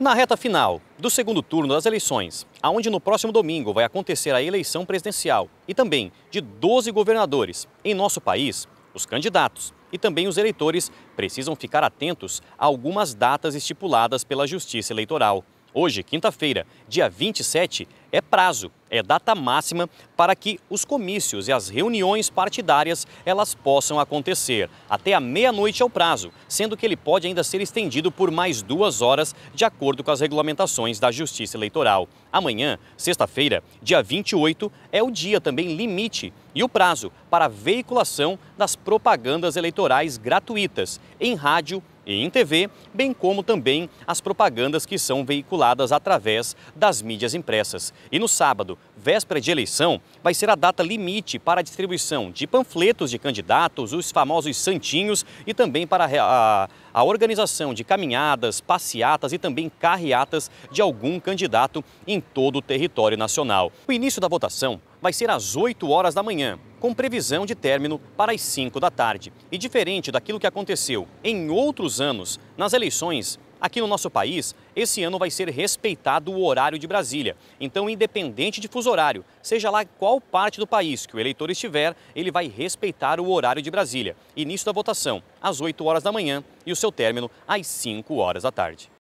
Na reta final do segundo turno das eleições, aonde no próximo domingo vai acontecer a eleição presidencial e também de 12 governadores em nosso país, os candidatos e também os eleitores precisam ficar atentos a algumas datas estipuladas pela Justiça Eleitoral. Hoje, quinta-feira, dia 27, é prazo, é data máxima para que os comícios e as reuniões partidárias elas possam acontecer. Até a meia-noite é o prazo, sendo que ele pode ainda ser estendido por mais duas horas, de acordo com as regulamentações da Justiça Eleitoral. Amanhã, sexta-feira, dia 28, é o dia também limite e o prazo para a veiculação das propagandas eleitorais gratuitas em rádio e em TV, bem como também as propagandas que são veiculadas através das mídias impressas. E no sábado, véspera de eleição, vai ser a data limite para a distribuição de panfletos de candidatos, os famosos santinhos e também para a, a organização de caminhadas, passeatas e também carreatas de algum candidato em todo o território nacional. O início da votação vai ser às 8 horas da manhã com previsão de término para as 5 da tarde. E diferente daquilo que aconteceu em outros anos nas eleições, aqui no nosso país, esse ano vai ser respeitado o horário de Brasília. Então, independente de fuso horário, seja lá qual parte do país que o eleitor estiver, ele vai respeitar o horário de Brasília. Início da votação às 8 horas da manhã e o seu término às 5 horas da tarde.